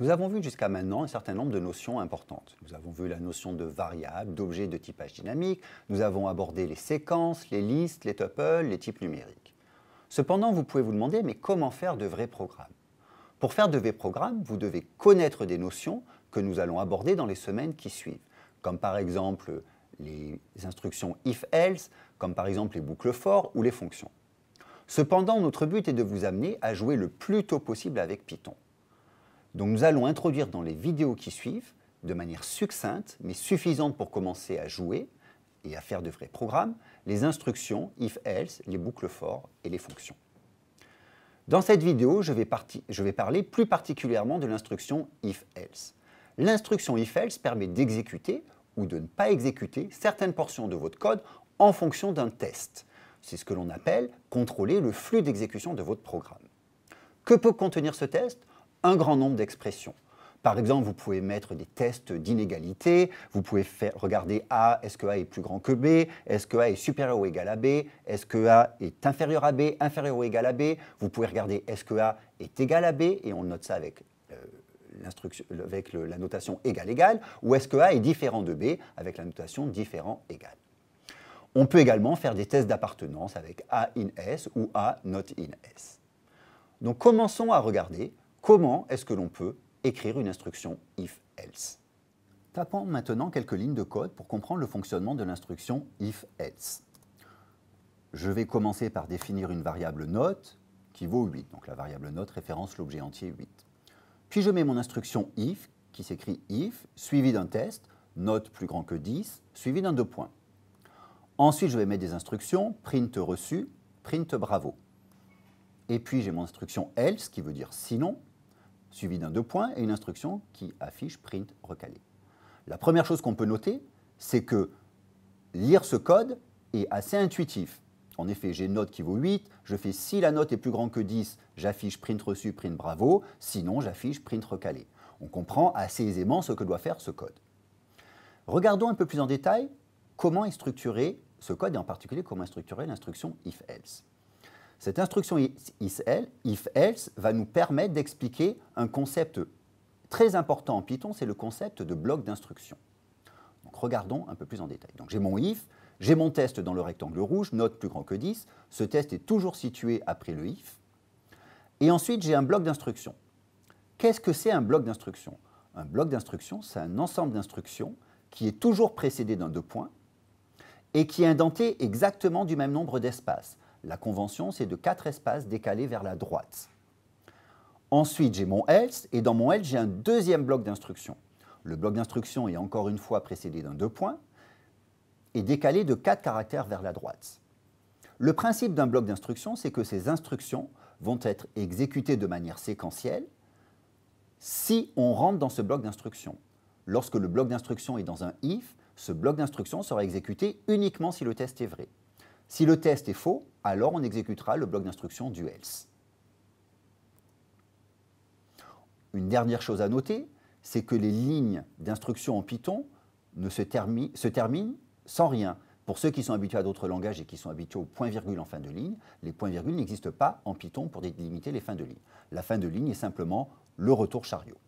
Nous avons vu jusqu'à maintenant un certain nombre de notions importantes. Nous avons vu la notion de variable, d'objet de typage dynamique, nous avons abordé les séquences, les listes, les tuples, les types numériques. Cependant, vous pouvez vous demander, mais comment faire de vrais programmes Pour faire de vrais programmes, vous devez connaître des notions que nous allons aborder dans les semaines qui suivent, comme par exemple les instructions if-else, comme par exemple les boucles for ou les fonctions. Cependant, notre but est de vous amener à jouer le plus tôt possible avec Python. Donc nous allons introduire dans les vidéos qui suivent, de manière succincte mais suffisante pour commencer à jouer et à faire de vrais programmes, les instructions if-else, les boucles for et les fonctions. Dans cette vidéo, je vais, je vais parler plus particulièrement de l'instruction if-else. L'instruction if-else permet d'exécuter ou de ne pas exécuter certaines portions de votre code en fonction d'un test. C'est ce que l'on appelle contrôler le flux d'exécution de votre programme. Que peut contenir ce test un grand nombre d'expressions. Par exemple, vous pouvez mettre des tests d'inégalité, vous pouvez faire, regarder A, est-ce que A est plus grand que B, est-ce que A est supérieur ou égal à B, est-ce que A est inférieur à B, inférieur ou égal à B, vous pouvez regarder est-ce que A est égal à B, et on note ça avec, euh, avec la notation égal-égal, ou est-ce que A est différent de B avec la notation différent-égal. On peut également faire des tests d'appartenance avec A in S ou A not in S. Donc commençons à regarder Comment est-ce que l'on peut écrire une instruction if-else Tapons maintenant quelques lignes de code pour comprendre le fonctionnement de l'instruction if-else. Je vais commencer par définir une variable note qui vaut 8. Donc la variable note référence l'objet entier 8. Puis je mets mon instruction if qui s'écrit if, suivie d'un test, note plus grand que 10, suivi d'un deux points. Ensuite, je vais mettre des instructions, print reçu, print bravo. Et puis j'ai mon instruction else qui veut dire sinon, suivi d'un deux points et une instruction qui affiche print recalé. La première chose qu'on peut noter, c'est que lire ce code est assez intuitif. En effet, j'ai une note qui vaut 8, je fais si la note est plus grande que 10, j'affiche print reçu, print bravo, sinon j'affiche print recalé. On comprend assez aisément ce que doit faire ce code. Regardons un peu plus en détail comment est structuré ce code et en particulier comment est structurée l'instruction if-else. Cette instruction if-else va nous permettre d'expliquer un concept très important en Python, c'est le concept de bloc d'instruction. regardons un peu plus en détail. j'ai mon if, j'ai mon test dans le rectangle rouge, note plus grand que 10. Ce test est toujours situé après le if. Et ensuite, j'ai un bloc d'instruction. Qu'est-ce que c'est un bloc d'instruction Un bloc d'instruction, c'est un ensemble d'instructions qui est toujours précédé d'un deux points et qui est indenté exactement du même nombre d'espaces. La convention, c'est de quatre espaces décalés vers la droite. Ensuite, j'ai mon else, et dans mon else, j'ai un deuxième bloc d'instruction. Le bloc d'instruction est encore une fois précédé d'un deux points, et décalé de quatre caractères vers la droite. Le principe d'un bloc d'instruction, c'est que ces instructions vont être exécutées de manière séquentielle si on rentre dans ce bloc d'instruction. Lorsque le bloc d'instruction est dans un if, ce bloc d'instruction sera exécuté uniquement si le test est vrai. Si le test est faux, alors on exécutera le bloc d'instruction du else. Une dernière chose à noter, c'est que les lignes d'instruction en Python ne se, terminent sans rien. Pour ceux qui sont habitués à d'autres langages et qui sont habitués au point-virgule en fin de ligne, les points-virgules n'existent pas en Python pour délimiter les fins de ligne. La fin de ligne est simplement le retour chariot.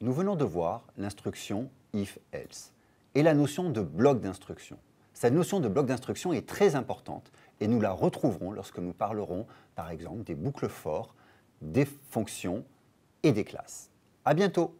Nous venons de voir l'instruction if-else et la notion de bloc d'instruction. Cette notion de bloc d'instruction est très importante et nous la retrouverons lorsque nous parlerons, par exemple, des boucles forts, des fonctions et des classes. À bientôt!